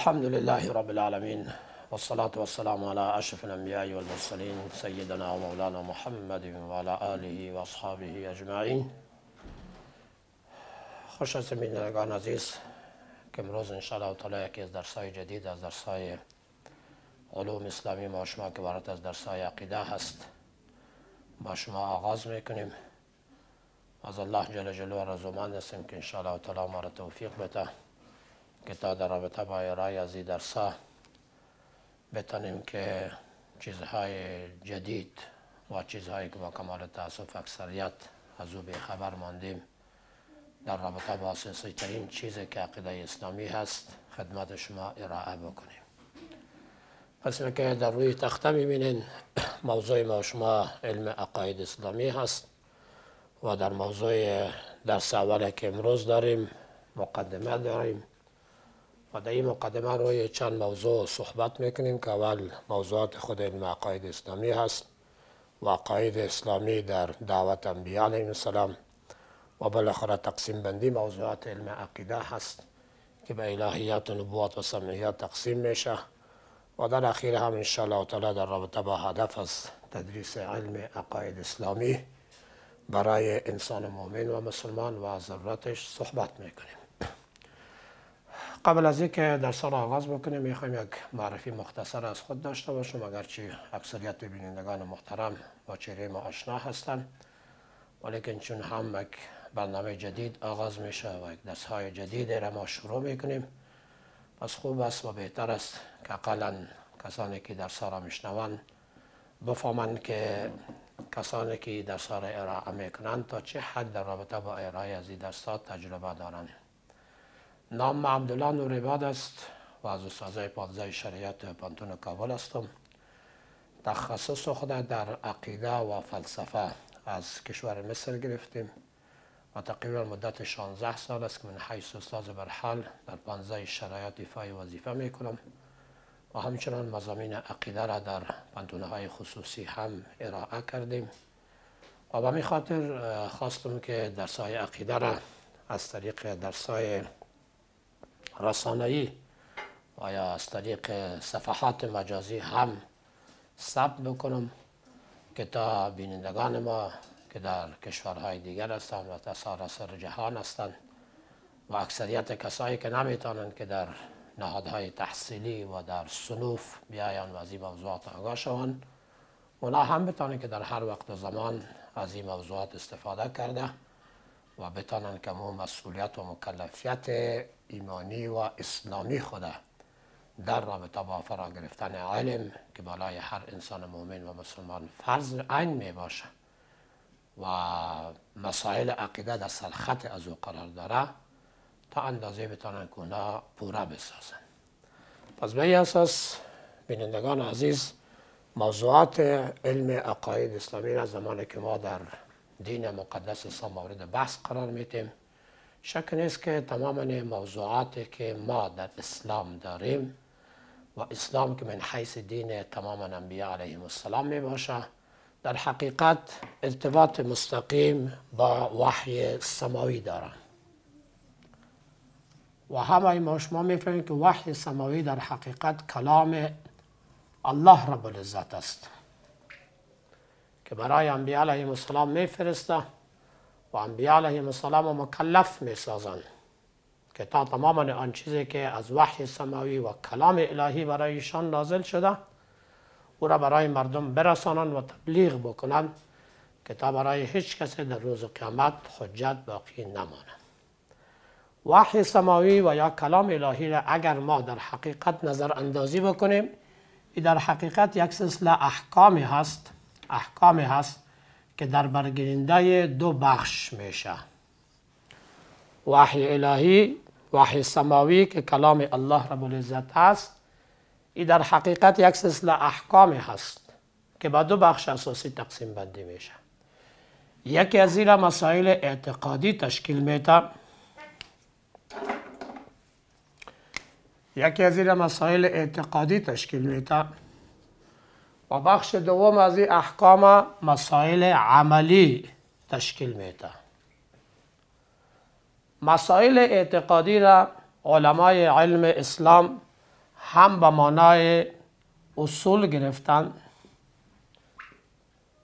الحمد لله رب العالمين والصلاة والسلام على أشرف الأنبياء والمرسلين سيدنا ومولانا محمد وعلى آله وأصحابه أجمعين خوش آمدید عزيز كم روز إن شاء الله یکی از درساي جديد از درساي علوم إسلامي ما شما كبارت از درساي عقيدة هست ما شما آغاز میکنیم از الله جل جلاله رزومان هستیم إن شاء الله ما را توفيق بتاه که تا در رابطه با از در سا بتانیم که چیزهای جدید و چیزهایی که با کمال تاسف اکثریت از او خبر ماندیم در رابطه با اساسی ترین چیز که عقیده اسلامی هست خدمت شما ارائه بکنیم پس که در روی تخته میبینین موضوع ما شما علم عقاید اسلامی هست و در موضوع درس اول که امروز داریم مقدمه داریم و در این مقدمه روی چند موضوع صحبت میکنیم که اول موضوعات خود علم عقاید اسلامی هست و عقاید اسلامی در دعوت انبیاء علیه السلام و بالاخره تقسیم بندی موضوعات علم عقیده هست که به الهیات و نبوات و سمعیات تقسیم میشه و در اخیر هم انشاءالله تعالی در رابطه با هدف از تدریس علم عقاید اسلامی برای انسان مؤمن و مسلمان و ضرورتش صحبت میکنیم قبل از اینکه در را آغاز بکنیم میخوایم یک معرفی مختصر از خود داشته باشم اگرچه اکثریت بینندگان محترم با چهره ما آشنا هستند ولیکن چون هم یک برنامه جدید آغاز میشه و یک درس های جدید را ما شروع میکنیم پس خوب است و بهتر است که اقلا کسانی که در را میشنوند بفهمند که کسانی که در را ارائه میکنند تا چه حد در رابطه با ارائه از این درس تجربه دارند نام عبدالله باد است و از استازه پانزه شریعت پانتون کابل هستم تخصص خود در عقیده و فلسفه از کشور مصر گرفتیم و تقریبا مدت 16 سال است که من حیث استاز برحال در پانزه شرایط فای وظیفه می کنم و همچنان مزامین عقیده را در پانتونه های خصوصی هم ارائه کردیم و به خاطر خواستم که درسای عقیده را از طریق درسای رسانه‌ای و یا از طریق صفحات مجازی هم ثبت بکنم که تا بینندگان ما که در کشورهای دیگر هستند و در جهان هستند و اکثریت کسایی که نمیتونند که در نهادهای تحصیلی و در صنوف بیاین و از این موضوعات آگاه شوند اونا هم بتانند که در هر وقت و زمان از این موضوعات استفاده کرده و بتانند که مو مسئولیت و مکلفیت ایمانی و اسلامی خود در رابطه با فرا گرفتن علم که بالای هر انسان مؤمن و مسلمان فرض عین می باشه و مسائل عقیده در سرخط از او قرار داره تا اندازه بتانن که اونا پوره بسازن پس به اساس بینندگان عزیز موضوعات علم عقاید اسلامی از زمانی که ما در دین مقدس اسلام مورد بحث قرار میتیم شک نیست که تمام موضوعاتی که ما در اسلام داریم و اسلام که من حیث دین تمام انبیا علیه السلام می باشه در حقیقت ارتباط مستقیم با وحی سماوی دارن و همه ما شما میفهمیم که وحی سماوی در حقیقت کلام الله رب العزت است که برای انبیاء علیه السلام میفرسته و انبیاء علیه السلام و مکلف می که تا تماما آن چیزی که از وحی سماوی و کلام الهی برایشان نازل شده او را برای مردم برسانند و تبلیغ بکنند که تا برای هیچ کسی در روز قیامت حجت باقی نماند وحی سماوی و یا کلام الهی را اگر ما در حقیقت نظر اندازی بکنیم ای در حقیقت یک سلسله احکامی هست احکامی هست که در برگیرنده دو بخش میشه وحی الهی وحی سماوی که کلام الله رب العزت هست ای در حقیقت یک سلسله احکام هست که با دو بخش اساسی تقسیم بندی میشه یکی از این مسائل اعتقادی تشکیل میده یکی از این مسائل اعتقادی تشکیل میده و بخش دوم از این احکام مسائل عملی تشکیل میده مسائل اعتقادی را علمای علم اسلام هم به معنای اصول گرفتن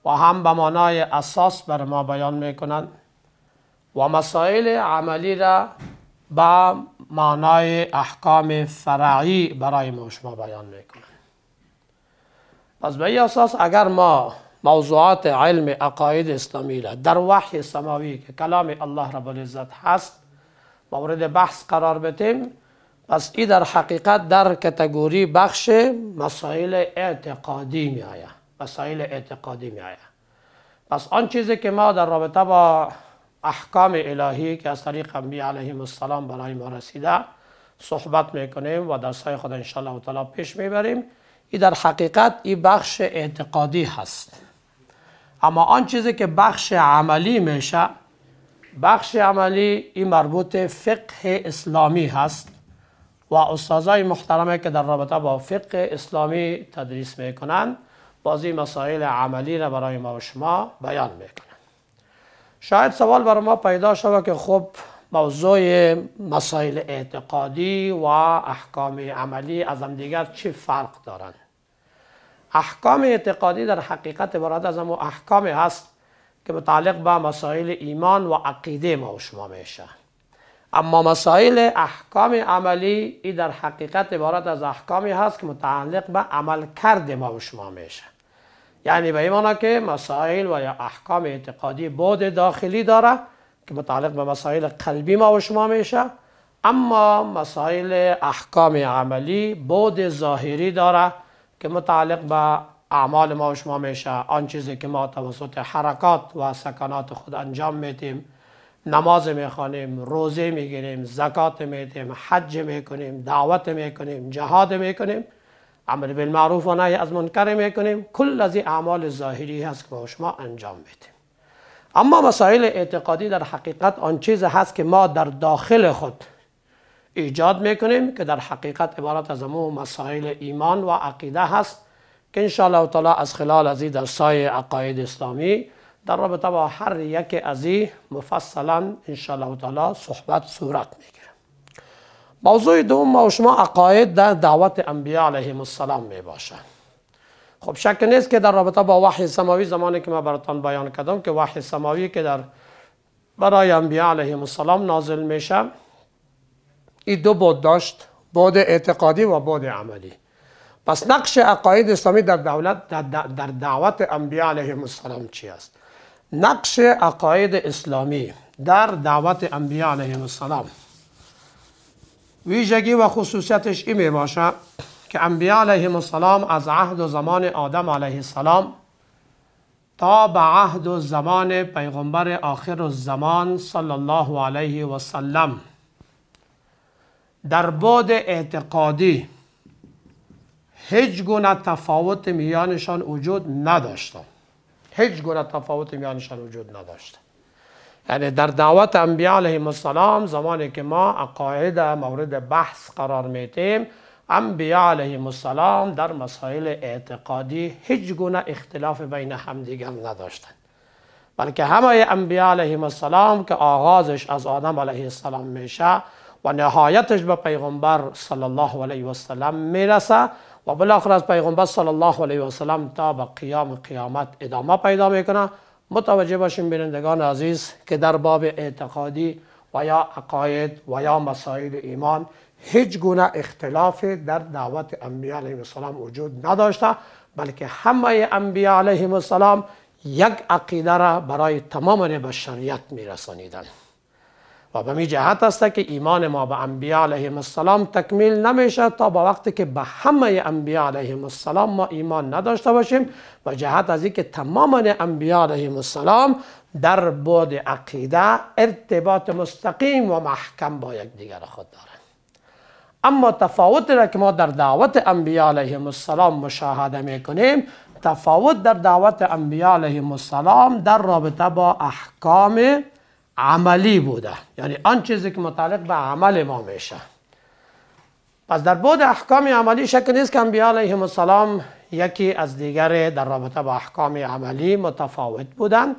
و هم به معنای اساس بر ما بیان میکنند و مسائل عملی را به معنای احکام فرعی برای ما شما بیان میکنند پس به اساس اگر ما موضوعات علم عقاید اسلامی را در وحی سماوی که کلام الله رب العزت هست مورد بحث قرار بتیم پس ای در حقیقت در کتگوری بخش مسائل اعتقادی می آید مسائل اعتقادی می آید پس آن چیزی که ما در رابطه با احکام الهی که از طریق انبیاء علیهم السلام برای ما رسیده صحبت میکنیم و درسای خود انشاءالله طلاب پیش میبریم این در حقیقت این بخش اعتقادی هست اما آن چیزی که بخش عملی میشه بخش عملی این مربوط فقه اسلامی هست و استادای محترمه که در رابطه با فقه اسلامی تدریس میکنند بازی مسائل عملی را برای ما و شما بیان میکنند شاید سوال بر ما پیدا شود که خب موضوع مسائل اعتقادی و احکام عملی از هم دیگر چه فرق دارند احکام اعتقادی در حقیقت عبارت از هم احکام هست که متعلق به مسائل ایمان و عقیده ما و شما میشه اما مسائل احکام عملی ای در حقیقت عبارت از احکامی هست که متعلق به عمل کرده ما و شما میشه یعنی به این که مسائل و یا احکام اعتقادی بود داخلی داره که متعلق به مسائل قلبی ما و شما میشه اما مسائل احکام عملی بود ظاهری داره که متعلق به اعمال ما و شما میشه آن چیزی که ما توسط حرکات و سکنات خود انجام میتیم نماز میخوانیم روزه میگیریم زکات میتیم حج میکنیم دعوت میکنیم جهاد میکنیم عمل بالمعروف و نهی از منکر میکنیم کل از اعمال ظاهری هست که ما شما انجام میتیم اما مسائل اعتقادی در حقیقت آن چیز هست که ما در داخل خود ایجاد میکنیم که در حقیقت عبارت از امو مسائل ایمان و عقیده هست که انشاءالله تعالی از خلال ازی در سایه عقاید اسلامی در رابطه با هر یک از این مفصلا انشاءالله تعالی صحبت صورت میگیره موضوع دوم ما شما عقاید در دعوت انبیاء علیهم السلام میباشند خب شک نیست که در رابطه با وحی سماوی زمانی که ما براتان بیان کردم که وحی سماوی که در برای انبیاء علیهم السلام نازل میشه این دو بود داشت بود اعتقادی و بود عملی پس نقش عقاید اسلامی در دولت در دعوت انبیاء علیهم السلام چی است نقش عقاید اسلامی در دعوت انبیاء علیهم السلام ویژگی و خصوصیتش این می باشه که انبیاء علیهم السلام از عهد و زمان آدم علیه السلام تا به عهد و زمان پیغمبر آخر و زمان صلی الله علیه و سلم در بود اعتقادی هیچ گونه تفاوت میانشان وجود نداشت هیچ گونه تفاوت میانشان وجود نداشت یعنی در دعوت انبیاء علیهم السلام زمانی که ما عقاید مورد بحث قرار میتیم انبیاء علیهم السلام در مسائل اعتقادی هیچ گونه اختلاف بین همدیگر نداشتند بلکه همه انبیاء علیهم السلام که آغازش از آدم علیه السلام میشه و نهایتش به پیغمبر صلی الله علیه و سلم میرسه و بالاخره از پیغمبر صلی الله علیه و سلم تا به قیام قیامت ادامه پیدا میکنه متوجه باشیم بینندگان عزیز که در باب اعتقادی و یا عقاید و یا مسائل ایمان هیچ گونه اختلاف در دعوت انبیا علیهم السلام وجود نداشته بلکه همه انبیا علیهم السلام یک عقیده را برای تمام بشریت میرسانیدند و به می جهت است که ایمان ما به انبیا علیهم السلام تکمیل نمیشه تا با وقتی که به همه انبیا علیهم السلام ما ایمان نداشته باشیم و جهت از اینکه تمام انبیا علیهم السلام در بعد عقیده ارتباط مستقیم و محکم با یکدیگر خود دارند اما تفاوتی را که ما در دعوت انبیا علیهم السلام مشاهده می کنیم تفاوت در دعوت انبیا علیهم السلام در رابطه با احکام عملی بوده یعنی آن چیزی که متعلق به عمل ما میشه پس در بود احکام عملی شک نیست که انبیاء علیهم السلام یکی از دیگر در رابطه با احکام عملی متفاوت بودند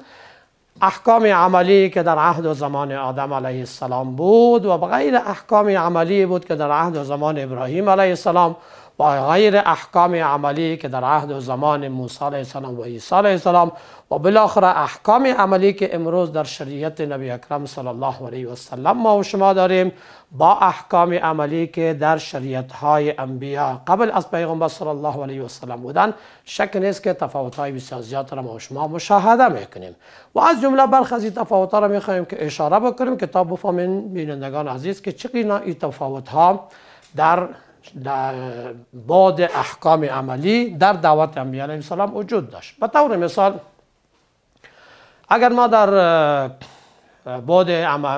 احکام عملی که در عهد و زمان آدم علیه السلام بود و غیر احکام عملی بود که در عهد و زمان ابراهیم علیه السلام و غیر احکام عملی که در عهد و زمان موسی علیه السلام و عیسی علیه السلام و بالاخره احکام عملی که امروز در شریعت نبی اکرم صلی الله علیه و سلم ما و شما داریم با احکام عملی که در شریعت های انبیا قبل از پیغمبر صلی الله علیه و سلم بودن شک نیست که تفاوت های بسیار زیاد را ما و شما مشاهده میکنیم و از جمله برخی از تفاوت را که اشاره بکنیم که بینندگان عزیز که چقدر این تفاوت ها در در باد احکام عملی در دعوت انبیاء علیه السلام وجود داشت به طور مثال اگر ما در بعد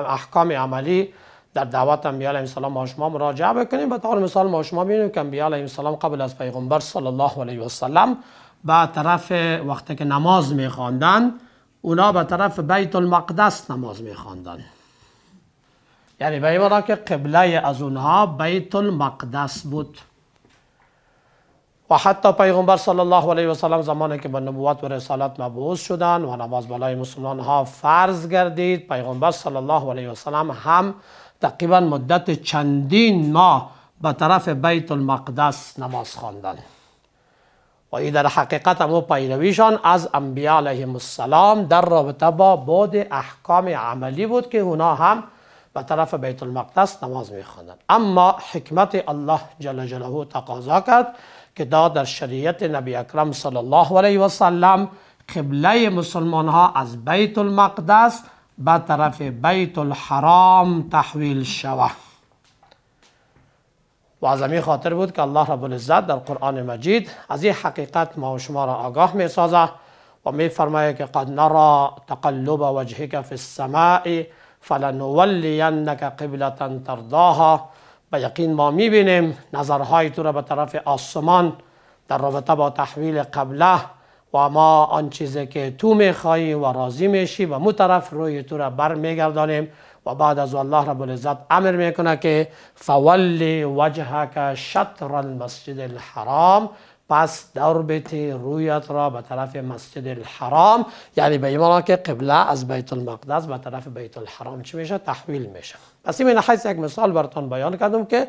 احکام عملی در دعوت انبیاء علیه السلام ما شما مراجعه بکنیم به طور مثال ما شما که انبیاء علیه السلام قبل از پیغمبر صلی الله علیه و سلم به طرف وقتی که نماز میخواندن اونا به طرف بیت المقدس نماز میخواندن یعنی به این که قبله از اونها بیت المقدس بود و حتی پیغمبر صلی الله علیه و سلم زمانی که به نبوت و رسالت مبعوث شدند و نماز بالای مسلمان ها فرض گردید پیغمبر صلی الله علیه و سلم هم تقریبا مدت چندین ماه به طرف بیت المقدس نماز خواندند و این در حقیقت هم پیرویشان از انبیاء علیهم السلام در رابطه با بود احکام عملی بود که اونا هم به طرف بیت المقدس نماز میخواندند اما حکمت الله جل جلاله تقاضا کرد که دا در شریعت نبی اکرم صلی الله علیه و سلم قبله مسلمان ها از بیت المقدس به طرف بیت الحرام تحویل شود و از همین خاطر بود که الله رب العزت در قرآن مجید از این حقیقت ما و شما را آگاه می سازه و می فرماید که قد نرا تقلب وجهک فی السماء فلنولینک قبلة ترضاها و یقین ما میبینیم نظرهای تو را به طرف آسمان در رابطه با تحویل قبله و ما آن چیزی که تو میخوایی و راضی میشی و مو طرف روی تو را بر میگردانیم و بعد از الله رب العزت امر میکنه که فولی وجهک شطر المسجد الحرام پس در بیت رویت را به طرف مسجد الحرام یعنی به این که قبله از بیت المقدس به طرف بیت الحرام چی میشه تحویل میشه پس این حیث یک مثال براتون بیان کردم که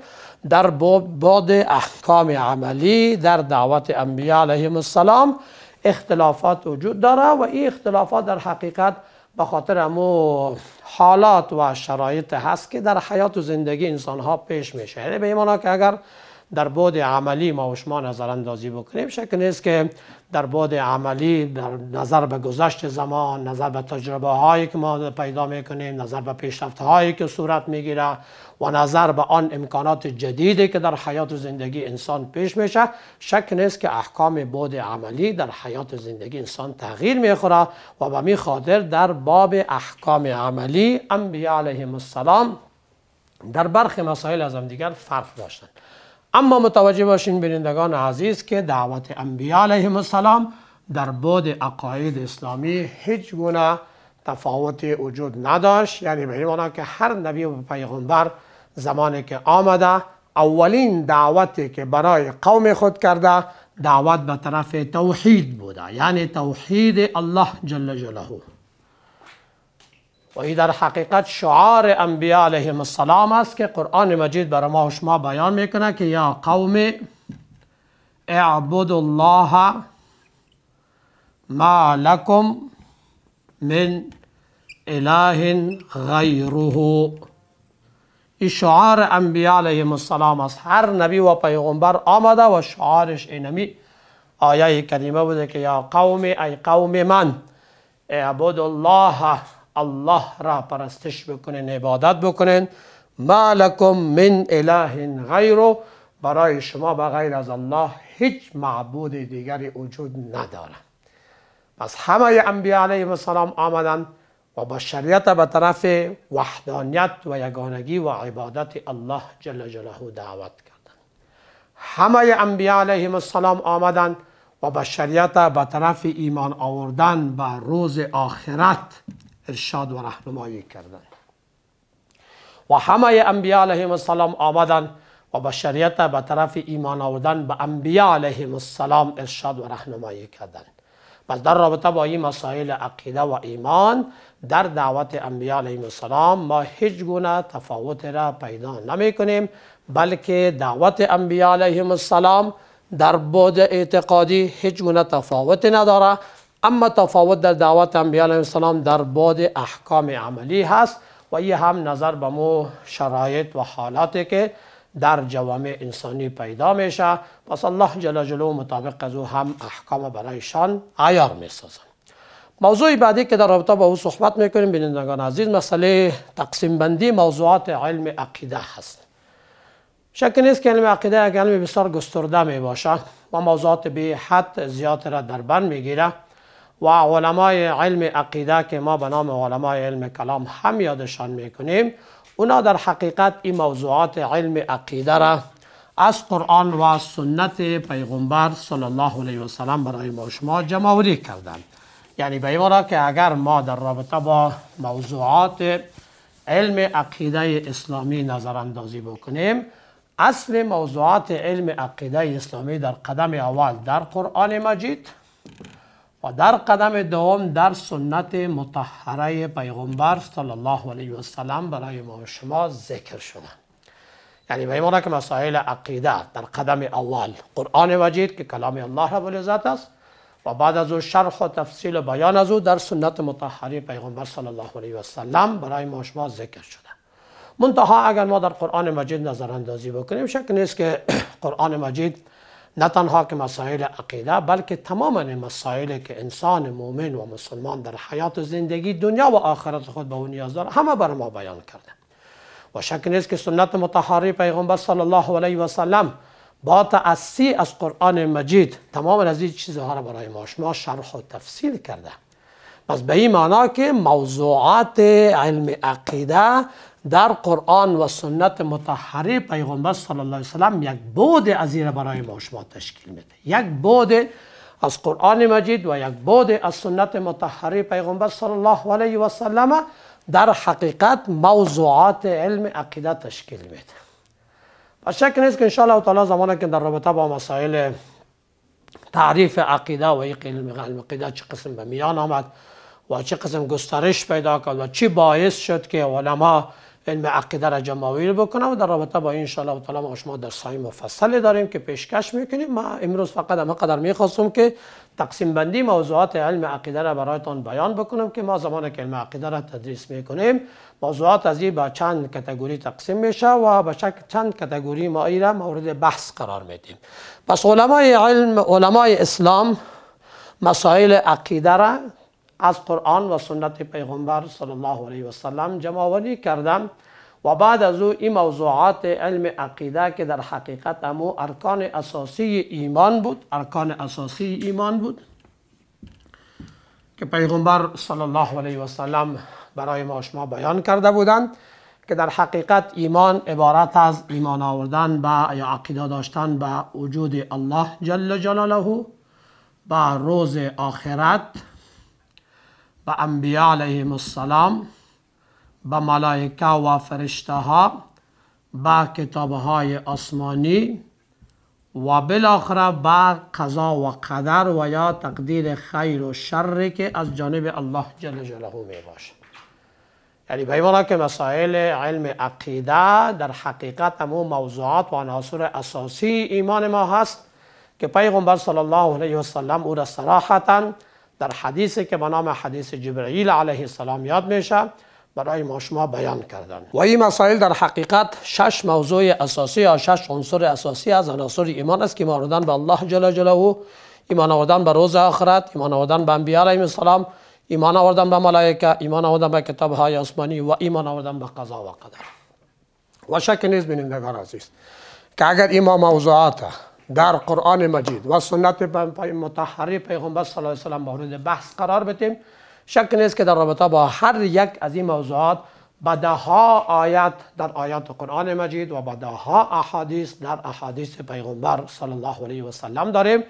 در بعد احکام عملی در دعوت انبیاء علیهم السلام اختلافات وجود داره و این اختلافات در حقیقت به خاطر امو حالات و شرایط هست که در حیات و زندگی انسان ها پیش میشه یعنی به که اگر در بعد عملی ما و شما نظر اندازی بکنیم شکل نیست که در بعد عملی در نظر به گذشت زمان نظر به تجربه هایی که ما پیدا میکنیم نظر به پیشرفت هایی که صورت میگیره و نظر به آن امکانات جدیدی که در حیات و زندگی انسان پیش میشه شک نیست که احکام بعد عملی در حیات و زندگی انسان تغییر میخوره و به می خاطر در باب احکام عملی انبیاء علیهم السلام در برخی مسائل از هم دیگر فرق داشتند اما متوجه باشین بینندگان عزیز که دعوت انبیاء علیه السلام در بود عقاید اسلامی هیچ گونه تفاوتی وجود نداشت یعنی به این که هر نبی و پیغمبر زمانی که آمده اولین دعوتی که برای قوم خود کرده دعوت به طرف توحید بوده یعنی توحید الله جل جلاله و این در حقیقت شعار انبیاء علیهم السلام است که قرآن مجید برای ما و شما بیان میکنه که یا قوم اعبد الله ما لکم من اله غیره این شعار انبیاء علیهم السلام است هر نبی و پیغمبر آمده و شعارش اینمی آیه کریمه بوده که یا قوم ای قوم من اعبد الله الله را پرستش بکنن عبادت بکنن ما لکم من اله غیرو برای شما به غیر از الله هیچ معبود دیگری وجود ندارد. پس همه انبیا علیهم السلام آمدند و شریعت به طرف وحدانیت و یگانگی و عبادت الله جل جلاله دعوت کردند همه انبیا علیهم السلام آمدند و با به طرف ایمان آوردن به روز آخرت ارشاد و رهنمایی کردند و همه انبیا علیهم السلام آمدند و بشریت به طرف ایمان آوردن به انبیا علیهم السلام ارشاد و رهنمایی کردند پس در رابطه با این مسائل عقیده و ایمان در دعوت انبیا علیهم السلام ما هیچ گونه تفاوت را پیدا نمی کنیم بلکه دعوت انبیا علیهم السلام در بود اعتقادی هیچ گونه تفاوت نداره اما تفاوت در دعوت انبیاء علیه السلام در بعد احکام عملی هست و یه هم نظر به مو شرایط و حالاتی که در جوامع انسانی پیدا میشه پس الله جل جلو مطابق از او هم احکام برایشان عیار میسازن موضوع بعدی که در رابطه با او صحبت میکنیم بینندگان عزیز مسئله تقسیم بندی موضوعات علم عقیده هست شک نیست که علم عقیده یک علم بسیار گسترده می باشه و موضوعات به حد زیاد را در می میگیره و علمای علم عقیده که ما به نام علمای علم کلام هم یادشان میکنیم اونا در حقیقت این موضوعات علم عقیده را از قرآن و سنت پیغمبر صلی الله علیه و سلم برای ما شما جمعوری کردند یعنی به این که اگر ما در رابطه با موضوعات علم عقیده اسلامی نظر اندازی بکنیم اصل موضوعات علم عقیده اسلامی در قدم اول در قرآن مجید و در قدم دوم در سنت متحره پیغمبر صلی الله علیه و سلم برای ما شما ذکر شده. یعنی به را که مسائل عقیده در قدم اول قرآن مجید که کلام الله رب العزت است و بعد از او شرح و تفصیل و بیان از او در سنت متحره پیغمبر صلی الله علیه و سلم برای ما شما ذکر شده منتها اگر ما در قرآن مجید نظر اندازی بکنیم شک نیست که قرآن مجید نه تنها که مسائل عقیده بلکه تمام مسائلی که انسان مؤمن و مسلمان در حیات و زندگی دنیا و آخرت خود به اون نیاز داره همه بر ما بیان کرده و شک نیست که سنت متحاری پیغمبر صلی الله علیه و سلم با تأسی از قرآن مجید تمام از این چیزها را برای ما شما شرح و تفصیل کرده پس به این معنا که موضوعات علم عقیده در قرآن و سنت متحری پیغمبر صلی الله علیه وسلم یک بود از این برای ما شما تشکیل میده یک بود از قرآن مجید و یک بود از سنت متحری پیغمبر صلی الله علیه و سلم در حقیقت موضوعات علم عقیده تشکیل میده و شک نیست که انشاءالله تعالی زمانه که در رابطه با مسائل تعریف عقیده و یک علم عقیده چه قسم به میان آمد و چه قسم گسترش پیدا کرد و چی باعث شد که علما علم عقیده را جمعویل بکنم و در رابطه با این و تعالی ما شما درس و داریم که پیشکش میکنیم ما امروز فقط همه قدر میخواستم که تقسیم بندی موضوعات علم عقیده را برایتان بیان بکنم که ما زمان که علم عقیده را تدریس میکنیم موضوعات از این با چند کتگوری تقسیم میشه و به چند کتگوری ما این مورد بحث قرار میدیم پس علمای علم علمای اسلام مسائل عقیده را از قرآن و سنت پیغمبر صلی الله علیه و سلم جمعوری کردم و بعد از او این موضوعات علم عقیده که در حقیقت امو ارکان اساسی ایمان بود ارکان اساسی ایمان بود که پیغمبر صلی الله علیه و سلم برای ما شما بیان کرده بودند که در حقیقت ایمان عبارت از ایمان آوردن به یا عقیده داشتن به وجود الله جل جلاله به روز آخرت به انبیاء علیهم السلام به ملائکه و فرشته ها به کتاب های آسمانی و بالاخره به قضا و قدر و یا تقدیر خیر و شر که از جانب الله جل جلاله می باشد یعنی به که مسائل علم عقیده در حقیقت امو موضوعات و عناصر اساسی ایمان ما هست که پیغمبر صلی الله علیه و سلم او را صراحتاً در حدیثی که به نام حدیث جبرئیل علیه السلام یاد میشه برای ما شما بیان کردن و این مسائل در حقیقت شش موضوع اساسی یا شش عنصر اساسی از عناصر ایمان است که ایمان به الله جل جلاله ایمان آوردن به روز آخرت ایمان آوردن به انبیا علیهم السلام ایمان آوردن به ملائکه ایمان آوردن به کتاب های آسمانی و ایمان آوردن به قضا و قدر و شک نیست بینندگان عزیز که اگر این موضوعات در قرآن مجید و سنت متحری پیغمبر صلی الله علیه وسلم مورد بحث قرار بتیم شک نیست که در رابطه با هر یک از این موضوعات به دهها آیت در آیات قرآن مجید و بدها احادیث در احادیث پیغمبر صلی الله علیه وسلم داریم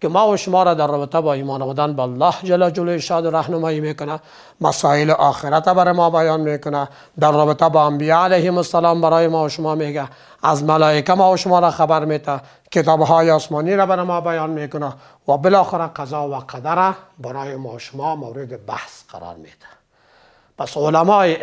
که ما و شما را در رابطه با ایمان آمدن به الله جل جلوی شاد راهنمایی میکنه مسائل آخرت برای ما بیان میکنه در رابطه با انبیاء علیهم السلام برای ما و شما میگه از ملائکه ما و شما را خبر میده کتاب های آسمانی را برای ما بیان میکنه و بالاخره قضا و قدر برای ما و شما مورد بحث قرار میده پس علمای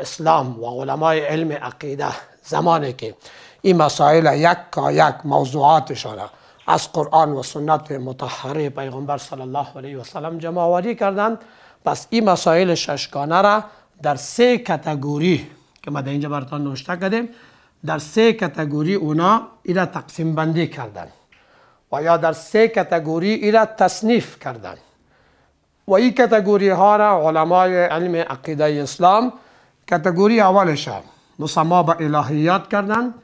اسلام و علمای علم عقیده زمانی که این مسائل یک کا یک موضوعاتشان از قرآن و سنت مطهره پیغمبر صلی الله علیه و سلم جمع آوری کردند پس این مسائل ششگانه را در سه کتگوری که ما در اینجا براتان نوشته کردیم در سه کتگوری اونا این را تقسیم بندی کردن و یا در سه کتگوری این را تصنیف کردن و این کتگوری ها را علمای علم عقیده اسلام کتگوری اولش مسما به الهیات کردند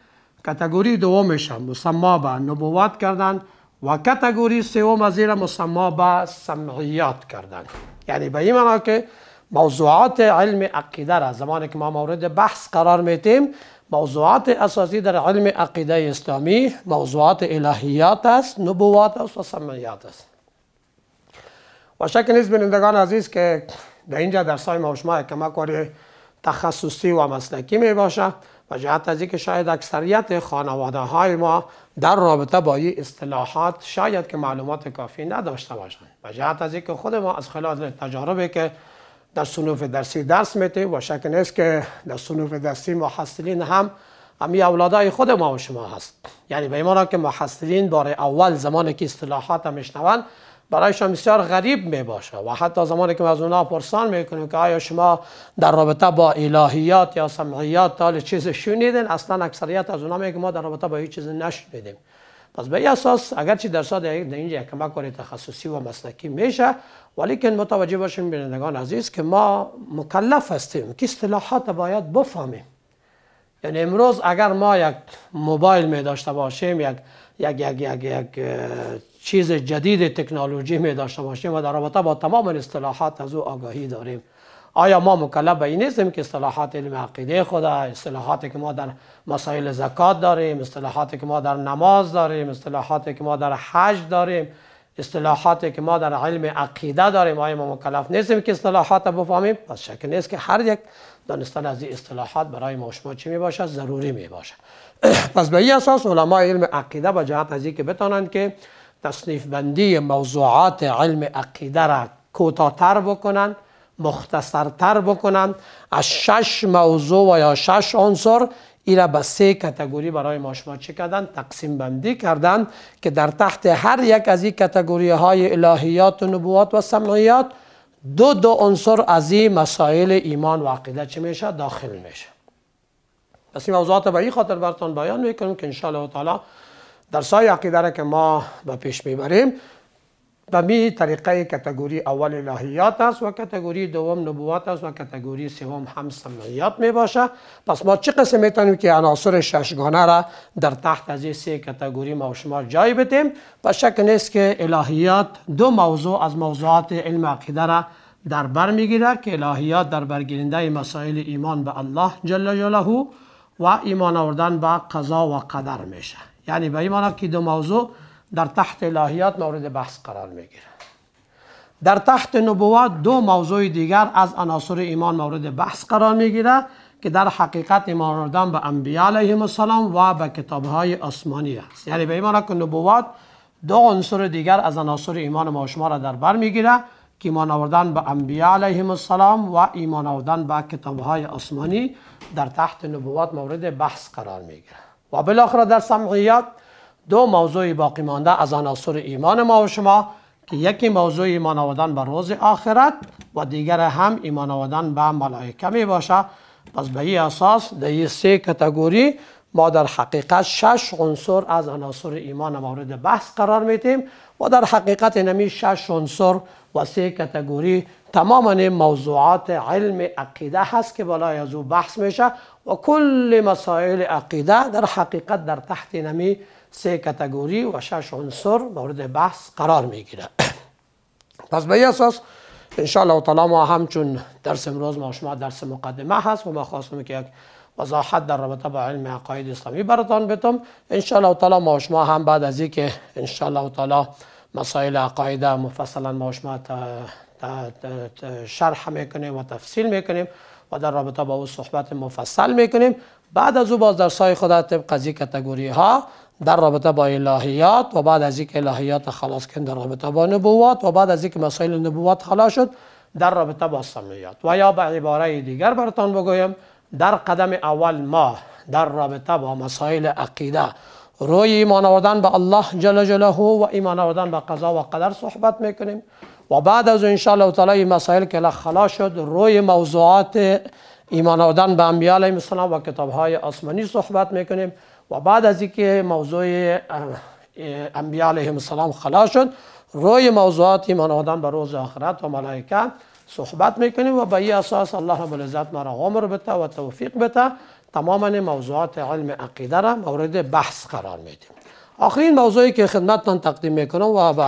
کتگوری دومش هم مسما به نبوات کردن و کتگوری سوم از زیر مسما به سمعیات کردن یعنی به این که موضوعات علم عقیده را زمانی که ما مورد بحث قرار میتیم موضوعات اساسی در علم عقیده اسلامی موضوعات الهیات است نبوات است و سمعیات است و شک نیست بینندگان عزیز که در اینجا درسای ما شما که تخصصی و مسلکی می باشه و جهت از که شاید اکثریت خانواده های ما در رابطه با این اصطلاحات شاید که معلومات کافی نداشته باشند و جهت از که خود ما از خلال تجاربی که در صنوف درسی درس میتیم و شک نیست که در صنوف درسی محصلین هم همی اولادای خود ما و شما هست یعنی به ایمان که محصلین بار اول زمانی که اصطلاحات میشنوند برایشان بسیار غریب می باشه و حتی زمانی که از اونا پرسان کنیم که آیا شما در رابطه با الهیات یا سمعیات تال چیز شنیدین اصلا اکثریت از اونها میگه ما در رابطه با هیچ چیز نشنیدیم پس به این اساس اگرچه ساده در اینجا یک کاری تخصصی و مسلکی میشه ولیکن متوجه باشیم بینندگان عزیز که ما مکلف هستیم که اصطلاحات باید بفهمیم یعنی امروز اگر ما یک موبایل می داشته باشیم یک یک یک, یک چیز جدید تکنولوژی می داشته باشیم و در رابطه با تمام اصطلاحات از او آگاهی داریم آیا ما مکلف به این نیستیم که اصطلاحات علم عقیده خدا اصطلاحاتی که ما در مسائل زکات داریم اصطلاحاتی که ما در نماز داریم اصطلاحاتی که ما در حج داریم اصطلاحاتی که ما در علم عقیده داریم آیا ما مکلف نیستیم که اصطلاحات بفهمیم پس شک نیست که هر یک دانستن از این اصطلاحات برای ما شما چی می باشد ضروری می پس به این اساس علما علم عقیده با جهت از که بتانند که تصنیف بندی موضوعات علم عقیده را کوتاهتر بکنند مختصرتر بکنند از شش موضوع و یا شش عنصر ای را به سه کتگوری برای ما شما چه کردن تقسیم بندی کردند که در تحت هر یک از این کتگوری های الهیات و نبوات و سمعیات دو دو عنصر از این مسائل ایمان و عقیده چه میشه داخل میشه پس این موضوعات به این خاطر براتان بیان میکنم که و تعالی در سای عقیده را که ما به پیش میبریم به می طریقه کتگوری اول الهیات است و کتگوری دوم نبوات است و کتگوری سوم هم سمعیات می باشه پس ما چه قسم میتونیم که عناصر ششگانه را در تحت از این سه کتگوری ما شما جای بدیم پس شک نیست که الهیات دو موضوع از موضوعات علم عقیده را در بر گیره که الهیات در برگیرنده مسائل ایمان به الله جل جلاله و ایمان آوردن به قضا و قدر میشه یعنی به این که دو موضوع در تحت الهیات مورد بحث قرار میگیره در تحت نبوت دو موضوع دیگر از عناصر ایمان مورد بحث قرار میگیره که در حقیقت ایمان آوردن به انبیاء علیهم السلام و به کتابهای آسمانی است یعنی به ایمان که نبوات دو عنصر دیگر از عناصر ایمان ما شما را در بر میگیره که ایمان آوردن به انبیا علیهم السلام و ایمان آوردن به کتابهای آسمانی در تحت نبوات مورد بحث قرار میگیره و بالاخره در سمعیات دو موضوع باقی مانده از عناصر ایمان ما و شما که یکی موضوع ایمان آوردن به روز آخرت و دیگر هم ایمان آوردن به ملائکه می باشه پس به این اساس در این سه کتگوری ما در حقیقت شش عنصر از عناصر ایمان مورد بحث قرار میتیم و در حقیقت نمی شش عنصر و سه کتگوری تمام موضوعات علم عقیده هست که بالای از او بحث میشه و کل مسائل عقیده در حقیقت در تحت نمی سه کتگوری و شش عنصر مورد بحث قرار میگیره پس به اساس انشاءالله تعالی ما همچون درس امروز ما شما درس مقدمه هست و ما خواستم که یک وضاحت در رابطه با علم عقاید اسلامی براتان بتم انشاءالله تعالی ما شما هم بعد از اینکه انشاءالله تعالی مسائل عقایده مفصلا ما شما شرح میکنیم و تفصیل میکنیم و در رابطه با او صحبت مفصل میکنیم بعد از او باز درسای خود طبق از کتگوری ها در رابطه با الهیات و بعد از اینکه الهیات خلاص کن در رابطه با نبوات و بعد از اینکه مسائل نبوات خلاص شد در رابطه با سمیات و یا به عباره دیگر براتان بگویم در قدم اول ما در رابطه با مسائل عقیده روی ایمان آوردن به الله جل جلاله و ایمان آوردن به قضا و قدر صحبت میکنیم و بعد از ان شاء الله تعالی مسائل که خلا شد روی موضوعات ایمان آوردن به انبیاء علیهم السلام و کتاب های آسمانی صحبت میکنیم و بعد از اینکه موضوع انبیاء علیهم السلام خلا شد روی موضوعات ایمان آوردن به روز آخرت و ملائکه صحبت میکنیم و به این اساس الله رب العزت ما را عمر بده و توفیق بده تماما موضوعات علم عقیده را مورد بحث قرار میدیم آخرین موضوعی که خدمتتان تقدیم میکنم و به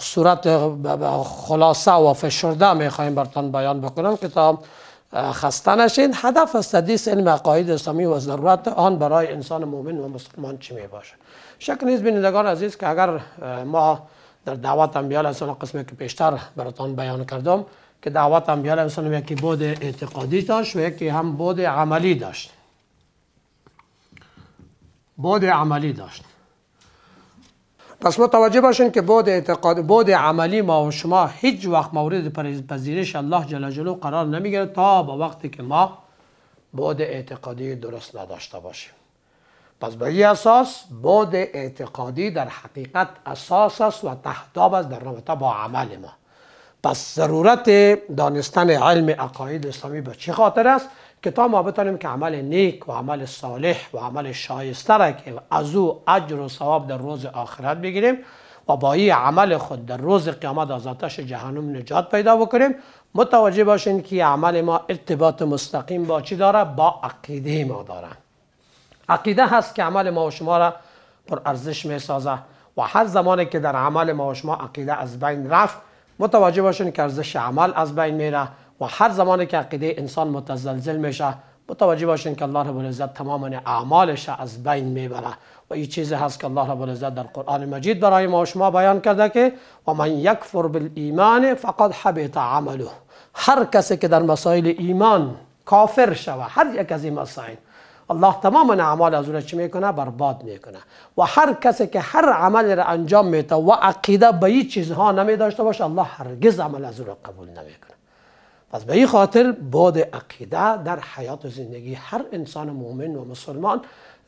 صورت خلاصه و فشرده میخواهیم برتان بیان بکنم که تا خسته نشین هدف از این علم عقاید اسلامی و ضرورت آن برای انسان مؤمن و مسلمان چی می باشد شک نیست بینندگان عزیز که اگر ما در دعوت انبیاء علیه قسمی که پیشتر براتان بیان کردم که دعوت انبیاء علیه السلام یکی بود اعتقادی داشت و یکی هم بود عملی داشت بود عملی داشت پس متوجه باشین که بود اعتقاد بود عملی ما و شما هیچ وقت مورد پذیرش الله جل جلو قرار نمیگیره تا به وقتی که ما بود اعتقادی درست نداشته باشیم پس به این اساس بود اعتقادی در حقیقت اساس است و تهداب است در رابطه با عمل ما پس ضرورت دانستن علم عقاید اسلامی به چه خاطر است که تا ما بتانیم که عمل نیک و عمل صالح و عمل شایسته را که از او اجر و ثواب در روز آخرت بگیریم و با این عمل خود در روز قیامت از آتش جهنم نجات پیدا بکنیم متوجه باشین که عمل ما ارتباط مستقیم با چی داره با عقیده ما داره عقیده هست که عمل ما و شما را پر ارزش می سازه و هر زمانی که در عمل ما و شما عقیده از بین رفت متوجه باشین که ارزش عمل از بین میره و هر زمانی که عقیده انسان متزلزل میشه متوجه باشین که الله رب العزت تمام اعمالش از بین میبره و این چیزی هست که الله رب العزت در قرآن مجید برای ما شما بیان کرده که و من یکفر بالایمان فقد حبط عمله هر کسی که در مسائل ایمان کافر شوه هر یک از این مسائل الله تمام اعمال از چی میکنه برباد میکنه و هر کسی که هر عمل را انجام میده و عقیده به این چیزها نمیداشته باشه الله هرگز عمل از قبول نمیکنه پس به این خاطر باد عقیده در حیات و زندگی هر انسان مؤمن و مسلمان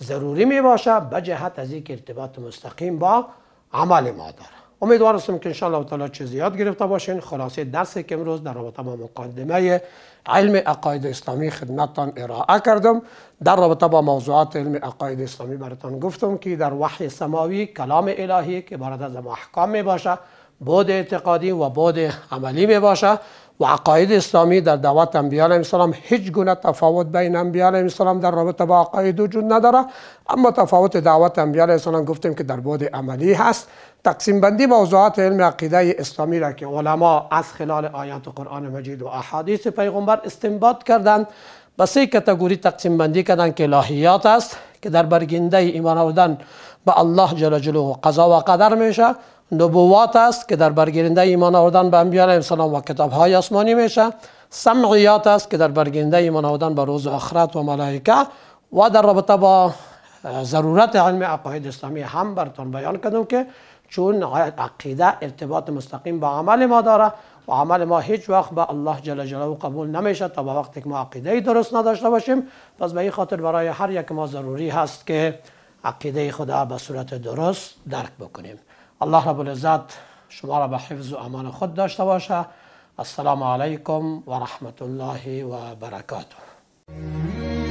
ضروری می باشه به جهت از یک ارتباط مستقیم با عمل ما داره امیدوار هستم که انشاءالله تعالی چیز زیاد گرفته باشین خلاصه درسی که امروز در رابطه با مقدمه علم عقاید اسلامی خدمتتان ارائه کردم در رابطه با موضوعات علم عقاید اسلامی براتان گفتم که در وحی سماوی کلام الهی که عبارت از احکام می باشه بود اعتقادی و بود عملی می باشه و عقاید اسلامی در دعوت انبیاء علیه السلام هیچ گونه تفاوت بین انبیاء علیه السلام در رابطه با عقاید وجود نداره اما تفاوت دعوت انبیاء علیه السلام گفتیم که در بعد عملی هست تقسیم بندی موضوعات علم عقیده اسلامی را که علما از خلال آیات قرآن مجید و احادیث پیغمبر استنباط کردند به سه کتگوری تقسیم بندی کردند که لاهیات است که در برگنده ایمان آوردن به الله جل جلاله قضا و قدر میشه نبوات است که در برگیرنده ایمان آوردن به انبیاء علیهم السلام و کتاب های آسمانی میشه سمعیات است که در برگیرنده ایمان آوردن به روز آخرت و ملائکه و در رابطه با ضرورت علم عقاید اسلامی هم برتون بیان کردم که چون عقیده ارتباط مستقیم با عمل ما داره و عمل ما هیچ وقت به الله جل جلاله قبول نمیشه تا به وقتی که ما عقیده درست نداشته باشیم پس به این خاطر برای هر یک ما ضروری هست که عقیده خدا به صورت درست درک بکنیم الله رب العزت شما را به حفظ و امان خود داشته باشه السلام علیکم و رحمت الله و برکاته